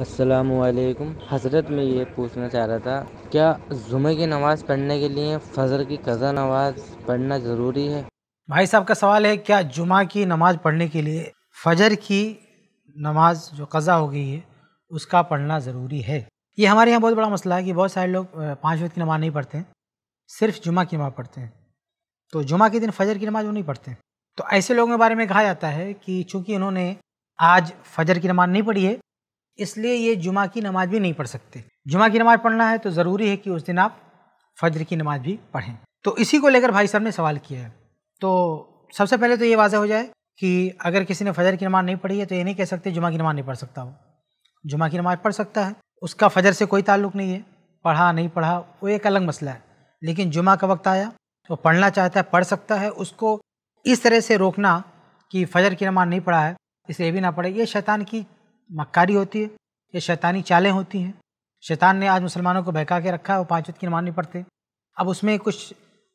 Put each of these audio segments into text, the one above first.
असलकम हज़रत मैं ये पूछना चाह रहा था क्या जुमे की नमाज़ पढ़ने के लिए फजर की कज़ा नमाज़ पढ़ना ज़रूरी है भाई साहब का सवाल है क्या जुमा की नमाज़ पढ़ने के लिए फजर की नमाज़ जो कज़ा हो गई है उसका पढ़ना ज़रूरी है ये हमारे यहाँ बहुत बड़ा मसला है कि बहुत सारे लोग पाँच वक्त की नमाज़ नहीं पढ़ते हैं सिर्फ जुमा की नमाज़ पढ़ते हैं तो जुमा के दिन फजर की नमाज़ वो नहीं पढ़ते हैं तो ऐसे लोगों के बारे में कहा जाता है कि चूँकि उन्होंने आज फजर की नमाज़ नहीं पढ़ी है इसलिए ये जुमा की नमाज भी नहीं पढ़ सकते जुमा की नमाज पढ़ना है तो ज़रूरी है कि उस दिन आप फजर की नमाज भी पढ़ें तो इसी को लेकर भाई साहब ने सवाल किया है तो सबसे पहले तो ये वाजह हो जाए कि अगर किसी ने फजर की नमाज नहीं पढ़ी है तो ये नहीं कह सकते जुमा की नमाज नहीं पढ़ सकता वो जुमा की नमाज पढ़ सकता है उसका फजर से कोई ताल्लुक नहीं है पढ़ा नहीं पढ़ा वो एक अलग मसला है लेकिन जुमा का वक्त आया वो पढ़ना चाहता है पढ़ सकता है उसको इस तरह से रोकना कि फजर की नमाज नहीं पढ़ा है इसे ये भी ना पढ़े ये शैतान की मक्कारी होती है ये शैतानी चालें होती हैं शैतान ने आज मुसलमानों को बहका के रखा है वो पाँच वक्त की नमाज नहीं पढ़ते अब उसमें कुछ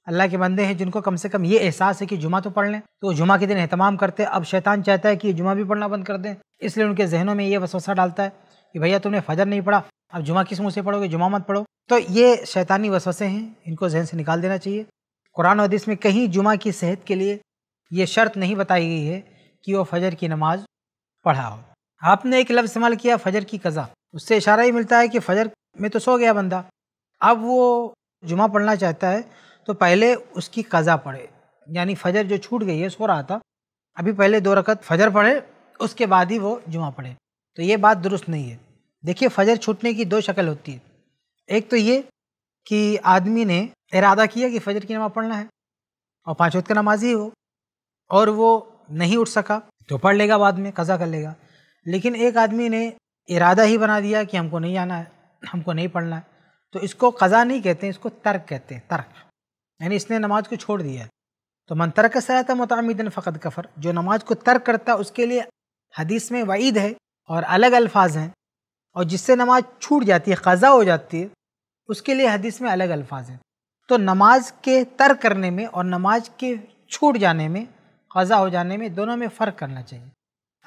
अल्लाह के बंदे हैं जिनको कम से कम ये एहसास है कि जुमा तो पढ़ लें तो जुमा के दिन अहतमाम करते अब शैतान चाहता है कि जुमा भी पढ़ना बंद कर दें इसलिए उनके जहनों में ये वसवसा डालता है कि भैया तुमने फजर नहीं पढ़ा अब जुमा किस मुँह से पढ़ोगे जुमा मत पढ़ो तो ये शैतानी वसवसे हैं इनको जहन से निकाल देना चाहिए कुरान हदीस में कहीं जुमा की सेहत के लिए ये शर्त नहीं बताई गई है कि वो फजर की नमाज़ पढ़ा हो आपने एक लफ्ज़ इस्तेमाल किया फ़जर की कज़ा उससे इशारा ही मिलता है कि फ़जर में तो सो गया बंदा अब वो जुमा पढ़ना चाहता है तो पहले उसकी कज़ा पढ़े यानी फ़जर जो छूट गई है सो रहा था अभी पहले दो रकत फ़जर पढ़े उसके बाद ही वो जुमा पढ़े तो ये बात दुरुस्त नहीं है देखिए फ़जर छूटने की दो शक्ल होती है एक तो ये कि आदमी ने इरादा किया कि फ़जर की नमाज़ पढ़ना है और पाँच वक्त का ही हो और वो नहीं उठ सका तो पढ़ लेगा बाद में कज़ा कर लेगा लेकिन एक आदमी ने इरादा ही बना दिया कि हमको नहीं आना है हमको नहीं पढ़ना है तो इसको कज़ा नहीं कहते हैं इसको तर्क कहते हैं तर्क यानी इसने नमाज को छोड़ दिया है तो मन तर्क सराता मतमिदन फ़कत कफ़र जो नमाज को तर्क करता है उसके लिए हदीस में वईद है और अलग अल्फाज हैं और जिससे नमाज छूट जाती है कज़ा हो जाती है उसके लिए हदीस में अलग अल्फाज हैं तो नमाज के तर्क करने में और नमाज के छूट जाने में कज़ा हो जाने में दोनों में फ़र्क करना चाहिए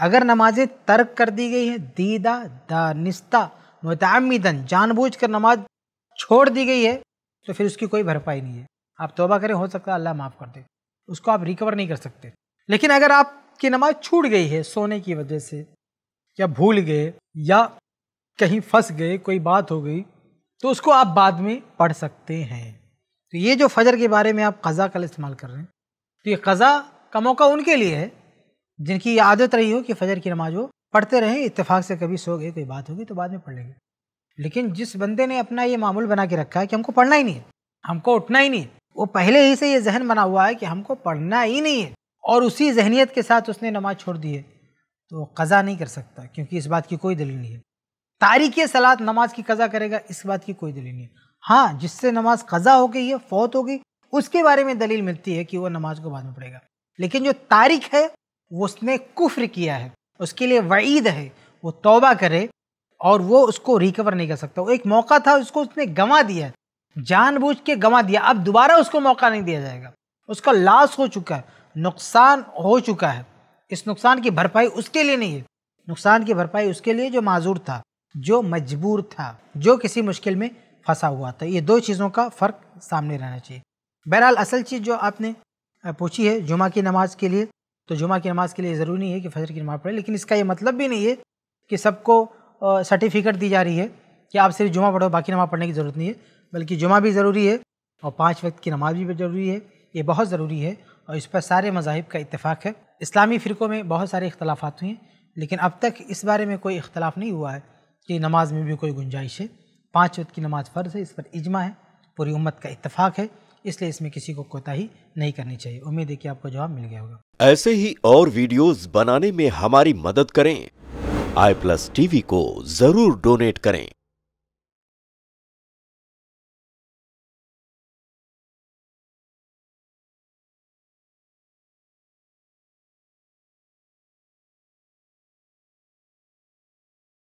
अगर नमाजें तर्क कर दी गई है दीदा दानिस्ता मुतामिदन कर नमाज छोड़ दी गई है तो फिर उसकी कोई भरपाई नहीं है आप तोबा करें हो सकता है अल्लाह माफ़ कर दे उसको आप रिकवर नहीं कर सकते लेकिन अगर आपकी नमाज छूट गई है सोने की वजह से या भूल गए या कहीं फंस गए कोई बात हो गई तो उसको आप बाद में पढ़ सकते हैं तो ये जो फजर के बारे में आप कज़ा का इस्तेमाल कर रहे हैं तो ये कज़ा का मौका उनके लिए है जिनकी आदत रही हो कि फजर की नमाज हो पढ़ते रहें इत्तेफाक से कभी सो गए कोई बात होगी तो बाद में पढ़ लेंगे लेकिन जिस बंदे ने अपना ये मामूल बना के रखा है कि हमको पढ़ना ही नहीं है हमको उठना ही नहीं है वो पहले ही से ये जहन बना हुआ है कि हमको पढ़ना ही नहीं है और उसी जहनीत के साथ उसने नमाज छोड़ दी है तो कज़ा नहीं कर सकता क्योंकि इस बात की कोई दलील नहीं है तारीख सलात नमाज की कज़ा करेगा इस बात की कोई दलील नहीं है हाँ जिससे नमाज कज़ा हो गई है फौत हो गई उसके बारे में दलील मिलती है कि वह नमाज को बाद में पढ़ेगा लेकिन जो तारीख है उसने कुफ्र किया है उसके लिए वईद है वो तौबा करे और वो उसको रिकवर नहीं कर सकता वो एक मौका था उसको उसने गंवा दिया है जानबूझ के गंवा दिया अब दोबारा उसको मौका नहीं दिया जाएगा उसका लॉस हो चुका है नुकसान हो चुका है इस नुकसान की भरपाई उसके लिए नहीं है नुकसान की भरपाई उसके लिए जो माजूर था जो मजबूर था जो किसी मुश्किल में फंसा हुआ था ये दो चीज़ों का फ़र्क सामने रहना चाहिए बहरहाल असल चीज़ जो आपने पूछी है जुमा की नमाज के लिए तो जुमा की नमाज़ के लिए ज़रूरी नहीं है कि फजर की नमाज़ पढ़े लेकिन इसका ये मतलब भी नहीं है कि सबको सर्टिफिकेट दी जा रही है कि आप सिर्फ जुमा पढ़ो बाकी नमाज़ पढ़ने की ज़रूरत नहीं है बल्कि जुमा भी ज़रूरी है और पाँच वक्त की नमाज भी ज़रूरी है ये बहुत ज़रूरी है और इस पर सारे मजाहब का इतफ़ाक़ है इस्लामी फ़िरक़ों में बहुत सारे इख्तलाफात हुए हैं लेकिन अब तक इस बारे में कोई इख्तलाफ नहीं हुआ है कि नमाज में भी कोई गुंजाइश है पाँच वक्त की नमाज़ फ़र्ज़ है इस पर इजमा है पूरी उम्मत का इतफ़ाक़ है इसलिए इसमें किसी को कोताही नहीं करनी चाहिए उम्मीद है कि आपको जवाब मिल गया होगा ऐसे ही और वीडियोस बनाने में हमारी मदद करें आई प्लस टीवी को जरूर डोनेट करें